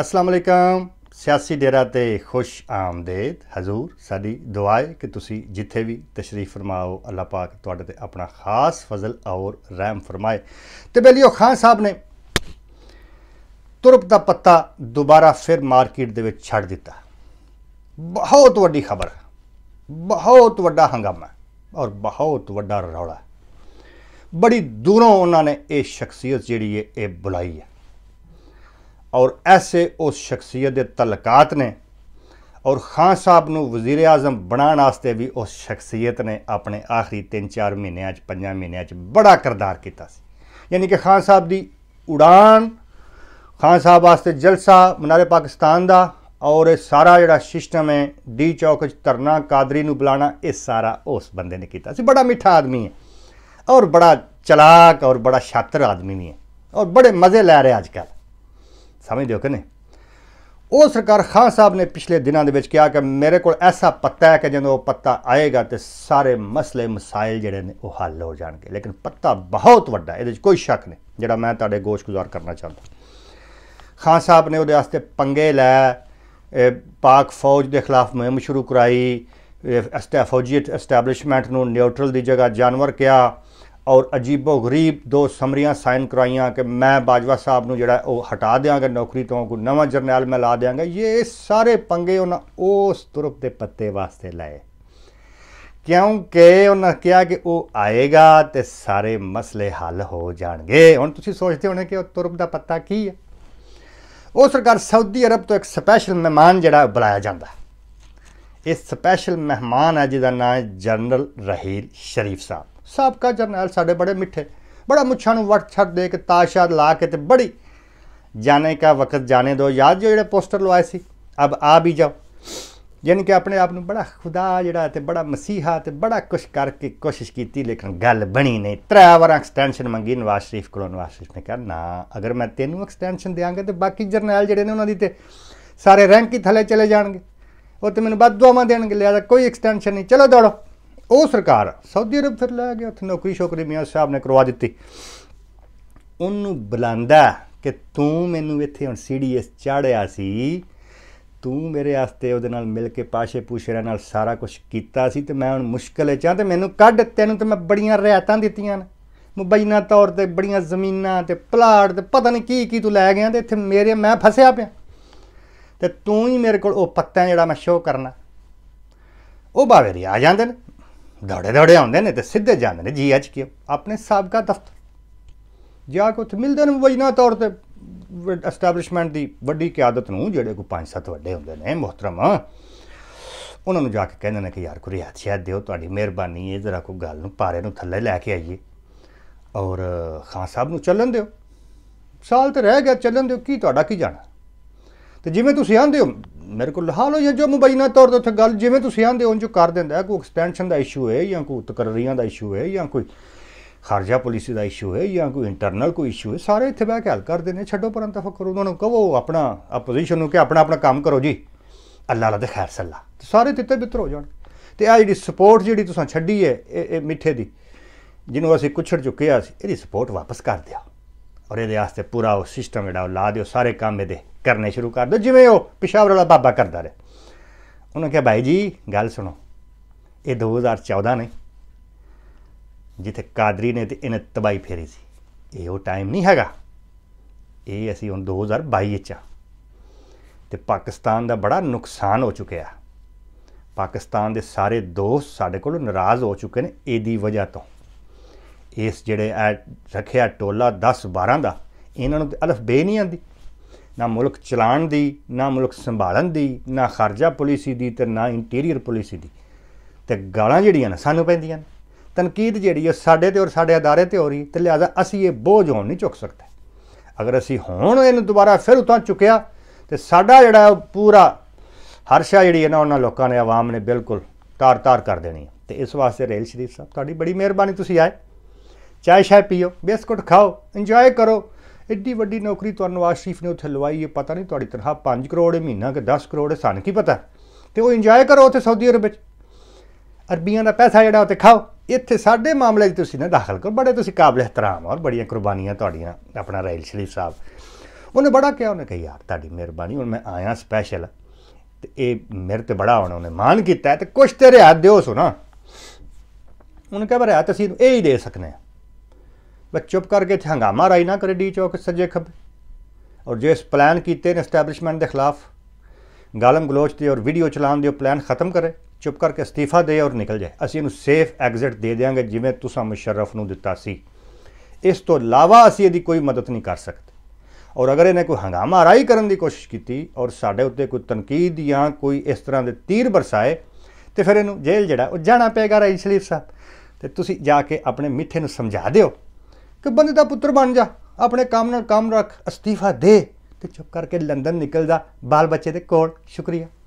ਅਸਲਾਮ ਅਲੈਕਮ ਸਿਆਸੀ ਡੇਰਾ ਤੇ ਖੁਸ਼ ਆਮਦੇਦ ਹਜ਼ੂਰ ਸਾਡੀ ਦੁਆ ਹੈ ਕਿ ਤੁਸੀਂ ਜਿੱਥੇ ਵੀ ਤਸ਼ਰੀਫ ਫਰਮਾਓ ਅੱਲਾਹ ਪਾਕ ਤੁਹਾਡੇ ਤੇ ਆਪਣਾ ਖਾਸ ਫਜ਼ਲ ਔਰ ਰਹਿਮ ਫਰਮਾਏ ਤੇ ਬੇਲੀਓ ਖਾਨ ਸਾਹਿਬ ਨੇ ਤੁਰਪ ਦਾ ਪੱਤਾ ਦੁਬਾਰਾ ਫਿਰ ਮਾਰਕੀਟ ਦੇ ਵਿੱਚ ਛੱਡ ਦਿੱਤਾ ਬਹੁਤ ਵੱਡੀ ਖਬਰ ਬਹੁਤ ਵੱਡਾ ਹੰਗਾਮਾ ਔਰ ਬਹੁਤ ਵੱਡਾ ਰੌਲਾ ਬੜੀ ਦੂਰੋਂ ਉਹਨਾਂ ਨੇ ਇਹ ਸ਼ਖਸੀਅਤ ਜਿਹੜੀ ਹੈ ਇਹ ਬੁਲਾਈ ਹੈ ਔਰ ਐਸੇ ਉਸ ਸ਼ਖਸੀਅਤ ਦੇ ਤਲਕਾਤ ਨੇ ਔਰ ਖਾਨ ਸਾਹਿਬ ਨੂੰ ਵਜ਼ੀਰ ਆਜ਼ਮ ਬਣਾਉਣ ਵਾਸਤੇ ਵੀ ਉਸ ਸ਼ਖਸੀਅਤ ਨੇ ਆਪਣੇ ਆਖਰੀ 3-4 ਮਹੀਨਿਆਂ 'ਚ 5 ਮਹੀਨਿਆਂ 'ਚ ਬੜਾ ਕਰਦਾਰ ਕੀਤਾ ਸੀ ਯਾਨੀ ਕਿ ਖਾਨ ਸਾਹਿਬ ਦੀ ਉਡਾਨ ਖਾਨ ਸਾਹਿਬ ਵਾਸਤੇ ਜਲਸਾ ਮਨਾਰੇ ਪਾਕਿਸਤਾਨ ਦਾ ਔਰ ਇਹ ਸਾਰਾ ਜਿਹੜਾ ਸਿਸਟਮ ਹੈ ਡੀ ਚੌਕ 'ਚ ਤਰਨਾ ਕਾਦਰੀ ਨੂੰ ਬੁਲਾਣਾ ਇਹ ਸਾਰਾ ਉਸ ਬੰਦੇ ਨੇ ਕੀਤਾ ਸੀ ਬੜਾ ਮਿੱਠਾ ਆਦਮੀ ਹੈ ਔਰ ਬੜਾ ਚਲਾਕ ਔਰ ਬੜਾ ਛਾਤਰ ਆਦਮੀ ਵੀ ਹੈ ਔਰ ਬੜੇ ਮਜ਼ੇ ਲੈ ਰਿਹਾ ਅੱਜ ਕੱਲ ਸਮਝਦੇ ਹੋ ਕਿ ਨਹੀਂ ਉਹ ਸਰਕਾਰ ਖਾਨ ਸਾਹਿਬ ਨੇ ਪਿਛਲੇ ਦਿਨਾਂ ਦੇ ਵਿੱਚ ਕਿਹਾ ਕਿ ਮੇਰੇ ਕੋਲ ਐਸਾ ਪੱਤਾ ਹੈ ਕਿ ਜਦੋਂ ਉਹ ਪੱਤਾ ਆਏਗਾ ਤੇ ਸਾਰੇ ਮਸਲੇ ਮਸਾਇਲ ਜਿਹੜੇ ਨੇ ਉਹ ਹੱਲ ਹੋ ਜਾਣਗੇ ਲੇਕਿਨ ਪੱਤਾ ਬਹੁਤ ਵੱਡਾ ਇਹਦੇ ਵਿੱਚ ਕੋਈ ਸ਼ੱਕ ਨਹੀਂ ਜਿਹੜਾ ਮੈਂ ਤੁਹਾਡੇ ਗੋਸ਼ ਗੁਜ਼ਾਰ ਕਰਨਾ ਚਾਹੁੰਦਾ ਖਾਨ ਸਾਹਿਬ ਨੇ ਉਹਦੇ ਵਾਸਤੇ ਪੰਗੇ ਲੈ ਪਾਕ ਫੌਜ ਦੇ ਖਿਲਾਫ ਮੁਹਿੰਮ ਸ਼ੁਰੂ ਕਰਾਈ ਫੌਜੀਅਤ ਐਸਟੈਬਲਿਸ਼ਮੈਂਟ ਨੂੰ ਨਿਊਟਰਲ ਦੀ ਜਗ੍ਹਾ ਜਾਨਵਰ ਕਿਹਾ ਔਰ ਅਜੀਬੋ ਗਰੀਬ ਦੋ ਸਮਰੀਆਂ ਸਾਈਨ ਕਰਾਈਆਂ ਕਿ ਮੈਂ ਬਾਜਵਾ ਸਾਹਿਬ ਨੂੰ ਜਿਹੜਾ ਉਹ ਹਟਾ ਦਿਆਂਗਾ ਨੌਕਰੀ ਤੋਂ ਕੋ ਨਵਾਂ ਜਰਨਲ ਮੈਂ ਲਾ ਦਿਆਂਗਾ ਇਹ ਸਾਰੇ ਪੰਗੇ ਉਹਨਾਂ ਉਸ ਤੁਰਪ ਦੇ ਪੱਤੇ ਵਾਸਤੇ ਲਾਏ ਕਿਉਂਕਿ ਉਹਨਾਂ ਕਿਹਾ ਕਿ ਉਹ ਆਏਗਾ ਤੇ ਸਾਰੇ ਮਸਲੇ ਹੱਲ ਹੋ ਜਾਣਗੇ ਹੁਣ ਤੁਸੀਂ ਸੋਚਦੇ ਹੋਣੇ ਕਿ ਉਹ ਤੁਰਪ ਦਾ ਪੱਤਾ ਕੀ ਹੈ ਉਹ ਸਰਕਾਰ ਸਾਊਦੀ ਅਰਬ ਤੋਂ ਇੱਕ ਸਪੈਸ਼ਲ ਮਹਿਮਾਨ ਜਿਹੜਾ ਬੁਲਾਇਆ ਜਾਂਦਾ ਇਹ ਸਪੈਸ਼ਲ ਮਹਿਮਾਨ ਹੈ ਜਿਹਦਾ ਨਾਮ ਹੈ ਜਨਰਲ ਰਹੀਲ ਸ਼ਰੀਫ ਸਾਹਿਬ ਸਾਬਕਾ ਜਰਨਲ ਸਾਡੇ ਬੜੇ ਮਿੱਠੇ ਬੜਾ ਮੁੱਛਾਂ ਨੂੰ ਵਟ ਛੱਡ ਦੇ ਕੇ ਤਾਸ਼ਾ ਲਾ ਕੇ ਤੇ ਬੜੀ ਜਾਣੇ ਦਾ ਵਕਤ ਜਾਣੇ ਦੋ ਯਾਦ ਜੋ ਜਿਹੜੇ ਪੋਸਟਰ ਲਵਾਏ ਸੀ ਅਬ ਆ ਵੀ ਜਾਓ ਯਾਨੀ ਕਿ ਆਪਣੇ ਆਪ ਨੂੰ ਬੜਾ ਖੁਦਾ ਜਿਹੜਾ ਤੇ ਬੜਾ ਮਸੀਹਾ ਤੇ ਬੜਾ ਕੁਛ ਕਰਕੇ ਕੋਸ਼ਿਸ਼ ਕੀਤੀ ਲੇਕਿਨ ਗੱਲ ਬਣੀ ਨਹੀਂ ਤਰਾ ਵਾਰਾਂ ਐਕਸਟੈਂਸ਼ਨ ਮੰਗੀ ਨਵਾਜ਼ ਸ਼ਰੀਫ ਕੋਲੋਂ ਨਵਾਜ਼ ਸ਼ਰੀਫ ਨੇ ਕਿਹਾ ਨਾ ਅਗਰ ਮੈਂ ਤੈਨੂੰ ਐਕਸਟੈਂਸ਼ਨ ਦੇਾਂਗਾ ਤੇ ਬਾਕੀ ਜਰਨਲ ਜਿਹੜੇ ਨੇ ਉਹਨਾਂ ਦੀ ਤੇ ਸਾਰੇ ਰੈਂਕ ਹੀ ਥੱਲੇ ਚਲੇ ਜਾਣਗੇ ਉਹ ਤੇ ਮੈਨੂੰ ਬਦ ਦੁਆਵਾਂ ਦੇਣਗੇ ਲਿਆ ਕੋਈ ਐਕਸਟੈਂਸ਼ਨ ਨਹੀਂ ਚਲੋ ਦੌੜੋ ਉਹ ਸਰਕਾਰ ਸਾਊਦੀ ਅਰਬ ਫਿਰ ਲੈ ਗਿਆ ਉੱਥੇ ਨੌਕਰੀ ਸ਼ੋਕਰੀ ਮੀਆਂ ਸਾਹਿਬ ਨੇ ਕਰਵਾ ਦਿੱਤੀ ਉਹਨੂੰ ਬੁਲਾਉਂਦਾ ਕਿ ਤੂੰ ਮੈਨੂੰ ਇੱਥੇ ਹੁਣ ਸੀਡੀਐਸ ਚਾੜਿਆ ਸੀ ਤੂੰ ਮੇਰੇ ਆਸਤੇ ਉਹਦੇ ਨਾਲ ਮਿਲ ਕੇ ਪਾਸ਼ੇ ਪੂਸ਼ੇ ਨਾਲ ਸਾਰਾ ਕੁਝ ਕੀਤਾ ਸੀ ਤੇ ਮੈਂ ਹੁਣ ਮੁਸ਼ਕਲ ਹੈ ਚਾਹ ਤੇ ਮੈਨੂੰ ਕੱਢ ਤੈਨੂੰ ਤੇ ਮੈਂ ਬੜੀਆਂ ਰਿਆਇਤਾਂ ਦਿੱਤੀਆਂ ਨੇ ਮੁਬੈਨਾ ਤੌਰ ਤੇ ਬੜੀਆਂ ਜ਼ਮੀਨਾਂ ਤੇ ਪਲਾਟ ਤੇ ਪਤਾ ਨਹੀਂ ਕੀ ਕੀ ਤੂੰ ਲੈ ਗਿਆ ਤੇ ਇੱਥੇ ਮੇਰੇ ਮੈਂ ਫਸਿਆ ਪਿਆ ਤੇ ਤੂੰ ਹੀ ਮੇਰੇ ਕੋਲ ਉਹ ਪੱਤਾ ਜਿਹੜਾ ਮੈਂ ਸ਼ੋਅ ਕਰਨਾ ਉਹ ਬਾਵੇਰੀ ਆ ਜਾਂਦੇ ਨੇ ਦੌੜੇ ਦੌੜੇ ਆਉਂਦੇ ਨੇ ਤੇ ਸਿੱਧੇ ਜਾਂਦੇ ਨੇ ਜੀਐਚ ਆਪਣੇ ਸਾਬਕਾ ਦਫ਼ਤਰ ਜਾ ਕੇ ਉੱਥੇ ਮਿਲਦੇ ਨੇ ਵਜਨਾ ਤੌਰ ਤੇ ਐਸਟੈਬਲਿਸ਼ਮੈਂਟ ਦੀ ਵੱਡੀ ਕਿਆਦਤ ਨੂੰ ਜਿਹੜੇ ਕੋ ਪੰਜ ਸੱਤ ਵੱਡੇ ਹੁੰਦੇ ਨੇ ਮੁਹਤਰਮ ਉਹਨਾਂ ਨੂੰ ਜਾ ਕੇ ਕਹਿੰਦੇ ਨੇ ਕਿ ਯਾਰ ਕੋਈ ਹੱਥਿਆ ਦਿਓ ਤੁਹਾਡੀ ਮਿਹਰਬਾਨੀ ਹੈ ਜ਼ਰਾ ਕੋ ਗੱਲ ਨੂੰ ਪਾਰੇ ਨੂੰ ਥੱਲੇ ਲੈ ਕੇ ਆਈਏ ਔਰ ਖਾਨ ਸਾਹਿਬ ਨੂੰ ਚੱਲਣ ਦਿਓ ਸਾਲ ਤੇ ਰਹਿ ਗਿਆ ਚੱਲਣ ਦਿਓ ਕੀ ਤੁਹਾਡਾ ਕੀ ਜਾਣਾ ਤੇ ਜਿਵੇਂ ਤੁਸੀਂ ਆਂਦੇ ਹੋ ਮੇਰੇ ਕੋਲ ਹਾਲ ਹੋ ਜੋ ਮੁਬੈਨਾ ਤੌਰ ਤੇ ਉੱਥੇ ਗੱਲ ਜਿਵੇਂ ਤੁਸੀਂ ਆਂਦੇ ਉਹਨਾਂ ਜੋ ਕਰ ਦਿੰਦਾ ਕੋਈ ਐਕਸਪੈਂਸ਼ਨ ਦਾ ਇਸ਼ੂ ਹੈ ਜਾਂ ਕੋਈ ਤਕਰਰੀਆਂ ਦਾ ਇਸ਼ੂ ਹੈ ਜਾਂ ਕੋਈ ਖਰਜਾ ਪਾਲਿਸੀ ਦਾ ਇਸ਼ੂ ਹੈ ਜਾਂ ਕੋਈ ਇੰਟਰਨਲ ਕੋਈ ਇਸ਼ੂ ਹੈ ਸਾਰੇ ਇੱਥੇ ਬਹਿ ਕੇ ਹੱਲ ਕਰਦੇ ਨੇ ਛੱਡੋ ਪਰਾਂ ਤਫਕਰ ਉਹਨਾਂ ਨੂੰ ਕਹੋ ਆਪਣਾ ਆਪੋਜੀਸ਼ਨ ਨੂੰ ਕਿ ਆਪਣਾ ਆਪਣਾ ਕੰਮ ਕਰੋ ਜੀ ਅੱਲਾਹ ਅੱਲਾ ਦੇ ਖੈਰ ਸੱਲਾ ਸਾਰੇ ਤਿੱਤੇ ਬਿੱਤਰ ਹੋ ਜਾਣ ਤੇ ਆ ਜਿਹੜੀ ਸਪੋਰਟ ਜਿਹੜੀ ਤੁਸੀਂ ਛੱਡੀ ਹੈ ਇਹ ਮਿੱਠੇ ਦੀ ਜਿਹਨੂੰ ਅਸੀਂ ਕੁਛੜ ਚੁੱਕਿਆ ਸੀ ਇਹਦੀ ਸਪੋਰਟ ਵਾਪਸ ਕਰ ਦਿਓ ਔਰ ਇਹਦੇ ਵਾਸਤੇ ਪੂਰਾ ਉਹ ਸਿਸਟਮ ਜਿਹੜਾ ਉਹ ਲਾ ਦਿਓ ਸਾਰੇ ਕੰਮ ਇਹਦੇ ਕਰਨੇ ਸ਼ੁਰੂ ਕਰ ਦੋ ਜਿਵੇਂ ਉਹ ਪਿਸ਼ਾਵਰ ਵਾਲਾ ਬਾਬਾ ਕਰਦਾ ਰਿਹਾ ਉਹਨੇ ਕਿਹਾ ਭਾਈ ਜੀ ਗੱਲ ਸੁਣੋ ਇਹ 2014 ਨੇ ਜਿੱਥੇ ਕਾਦਰੀ ਨੇ ਤੇ ਇਹਨੇ ਤਬਾਈ ਫੇਰੀ ਸੀ ਇਹ ਉਹ ਟਾਈਮ ਨਹੀਂ ਹੈਗਾ ਇਹ ਅਸੀਂ ਹੁਣ 2022 ਵਿੱਚ ਆ ਤੇ ਪਾਕਿਸਤਾਨ ਦਾ ਬੜਾ ਨੁਕਸਾਨ ਹੋ ਚੁੱਕਿਆ ਪਾਕਿਸਤਾਨ ਦੇ ਸਾਰੇ ਦੋਸਤ ਸਾਡੇ ਕੋਲ ਨਾਰਾਜ਼ ਹੋ ਚੁੱਕੇ ਨੇ ਇਹਦੀ ਵਜ੍ਹਾ ਤੋਂ ਇਸ ਜਿਹੜੇ ਰੱਖਿਆ ਟੋਲਾ 10 12 ਦਾ ਇਹਨਾਂ ਨੂੰ ਅਲਫ ਬੇ ਨਹੀਂ ਆਂਦੀ ਨਾ ਮੁਲਕ ਚਲਾਣ ਦੀ ਨਾ ਮੁਲਕ ਸੰਭਾਲਣ ਦੀ ਨਾ ਖਰਜਾ ਪਾਲਿਸੀ ਦੀ ਤੇ ਨਾ ਇੰਟੀਰੀਅਰ ਪਾਲਿਸੀ ਦੀ ਤੇ ਗਾਲਾਂ ਜਿਹੜੀਆਂ ਨੇ ਸਾਨੂੰ ਪੈਂਦੀਆਂ ਨੇ ਤਨਕੀਦ ਜਿਹੜੀ ਹੈ ਸਾਡੇ ਤੇ ਔਰ ਸਾਡੇ ਅਦਾਰੇ ਤੇ ਹੋ ਰਹੀ ਤੇ ਲਿਆਦਾ ਅਸੀਂ ਇਹ ਬੋਝ ਹੋਣ ਨਹੀਂ ਚੁੱਕ ਸਕਦੇ ਅਗਰ ਅਸੀਂ ਹੁਣ ਇਹਨੂੰ ਦੁਬਾਰਾ ਫਿਰ ਉਤਾਂ ਚੁੱਕਿਆ ਤੇ ਸਾਡਾ ਜਿਹੜਾ ਪੂਰਾ ਹਰਸ਼ਾ ਜਿਹੜੀ ਹੈ ਨਾ ਉਹਨਾਂ ਲੋਕਾਂ ਨੇ ਆਵਾਮ ਨੇ ਬਿਲਕੁਲ ਤਾਰ-ਤਾਰ ਕਰ ਦੇਣੀ ਤੇ ਇਸ ਵਾਸਤੇ ਰੇਲ ਸ਼ਰੀਫ ਸਾਹਿਬ ਤੁਹਾਡੀ ਬੜੀ ਮਿਹਰਬਾਨੀ ਤੁਸੀਂ ਆਏ ਚਾਹ ਸ਼ਾਇ ਪੀਓ ਬਿਸਕੁਟ ਖਾਓ ਇੰਜੋਏ ਕਰੋ ਐਡੀ ਵੱਡੀ ਨੌਕਰੀ ਤੁਹਾਨੂੰ ਨਵਾਜ਼ ਸ਼ਰੀਫ ਨੇ ਉੱਥੇ ਲਵਾਈ ਹੈ ਪਤਾ ਨਹੀਂ ਤੁਹਾਡੀ ਤਨਖਾਹ 5 ਕਰੋੜ ਹੈ ਮਹੀਨਾ ਕਿ 10 ਕਰੋੜ ਹੈ ਸਾਨੂੰ ਕੀ ਪਤਾ ਤੇ ਉਹ ਇੰਜੋਏ ਕਰੋ ਉੱਥੇ ਸਾਊਦੀ ਅਰਬ ਵਿੱਚ ਅਰਬੀਆਂ ਦਾ ਪੈਸਾ ਜਿਹੜਾ ਉੱਥੇ ਖਾਓ ਇੱਥੇ ਸਾਡੇ ਮਾਮਲੇ 'ਚ ਤੁਸੀਂ ਨਾ ਦਾਖਲ ਕਰੋ ਬੜੇ ਤੁਸੀਂ ਕਾਬਲੇ ਇhtਰਾਮ ਔਰ ਬੜੀਆਂ ਕੁਰਬਾਨੀਆਂ ਤੁਹਾਡੀਆਂ ਆਪਣਾ ਰਾਇਲ ਸ਼ਰੀਫ ਸਾਹਿਬ ਉਹਨੇ ਬੜਾ ਕਿਹਾ ਉਹਨੇ ਕਿਹਾ ਯਾਰ ਤੁਹਾਡੀ ਮਿਹਰਬਾਨੀ ਹੁਣ ਮੈਂ ਆਇਆ ਸਪੈਸ਼ਲ ਤੇ ਇਹ ਮੇਰੇ ਤੇ ਬੜਾ ਹੁਣ ਉਹਨੇ ਮਾਨ ਕੀਤਾ ਤੇ ਕੁਛ ਤੇਰੇ ਹੱਥ ਦਿਓ ਸੁਣਾ ਉਹਨੇ ਕਿਹਾ ਬਰੇ ਤੁਸੀਂ ਇਹ ਹੀ ਦੇ ਸਕਨੇ ਬਸ ਚੁੱਪ ਕਰਕੇ ਇੱਥੇ ਹੰਗਾਮਾ ਰਾਈ ਨਾ ਕਰੇ ਡੀ ਚੌਕ ਸੱਜੇ ਖੱਬੇ ਔਰ ਜੋ ਇਸ ਪਲਾਨ ਕੀਤੇ ਨੇ ਐਸਟੈਬਲਿਸ਼ਮੈਂਟ ਦੇ ਖਿਲਾਫ ਗਾਲਮ ਗਲੋਚ ਤੇ ਔਰ ਵੀਡੀਓ ਚਲਾਉਣ ਦੇ ਪਲਾਨ ਖਤਮ ਕਰੇ ਚੁੱਪ ਕਰਕੇ ਅਸਤੀਫਾ ਦੇ ਔਰ ਨਿਕਲ ਜਾਏ ਅਸੀਂ ਇਹਨੂੰ ਸੇਫ ਐਗਜ਼ਿਟ ਦੇ ਦੇਵਾਂਗੇ ਜਿਵੇਂ ਤੁਸੀਂ ਮੁਸ਼ਰਫ ਨੂੰ ਦਿੱਤਾ ਸੀ ਇਸ ਤੋਂ ਇਲਾਵਾ ਅਸੀਂ ਇਹਦੀ ਕੋਈ ਮਦਦ ਨਹੀਂ ਕਰ ਸਕਦੇ ਔਰ ਅਗਰ ਇਹਨੇ ਕੋਈ ਹੰਗਾਮਾ ਰਾਈ ਕਰਨ ਦੀ ਕੋਸ਼ਿਸ਼ ਕੀਤੀ ਔਰ ਸਾਡੇ ਉੱਤੇ ਕੋਈ ਤਨਕੀਦ ਜਾਂ ਕੋਈ ਇਸ ਤਰ੍ਹਾਂ ਦੇ ਤੀਰ ਬਰਸਾਏ ਤੇ ਫਿਰ ਇਹਨੂੰ ਜੇਲ੍ਹ ਜਿਹੜਾ ਉਹ ਜਾਣਾ ਪਏਗਾ ਰਾਈ ਸ਼ਰੀਫ ਸਾਹਿਬ ਤੇ ਤੁਸੀਂ ਜਾ ਕੇ ਆਪਣੇ ਮਿੱਠੇ ਨੂੰ ਸਮਝਾ ਦਿਓ ਕਿ ਬੰਦੇ ਦਾ ਪੁੱਤਰ ਬਣ ਜਾ ਆਪਣੇ ਕੰਮ ਨਾਲ ਕੰਮ ਰੱਖ ਅਸਤੀਫਾ ਦੇ ਤੇ ਚੁੱਪ ਕਰਕੇ ਲੰਡਨ ਨਿਕਲਦਾ ਬਾਲ ਬੱਚੇ ਦੇ ਕੋਲ ਸ਼ੁਕਰੀਆ